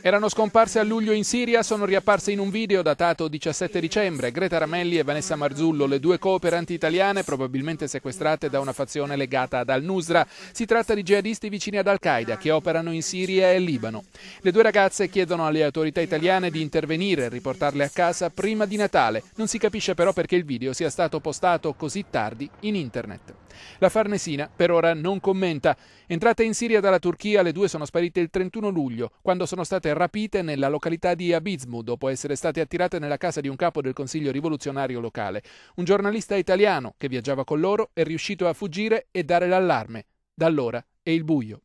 Erano scomparse a luglio in Siria, sono riapparse in un video datato 17 dicembre. Greta Ramelli e Vanessa Marzullo, le due cooperanti italiane, probabilmente sequestrate da una fazione legata ad Al-Nusra. Si tratta di jihadisti vicini ad Al-Qaeda che operano in Siria e Libano. Le due ragazze chiedono alle autorità italiane di intervenire e riportarle a casa prima di Natale. Non si capisce però perché il video sia stato postato così tardi in internet. La Farnesina per ora non commenta. Entrate in Siria dalla Turchia, le due sono sparite il 31 luglio, quando sono sono state rapite nella località di Abizmu dopo essere state attirate nella casa di un capo del Consiglio rivoluzionario locale. Un giornalista italiano che viaggiava con loro è riuscito a fuggire e dare l'allarme. Da allora è il buio.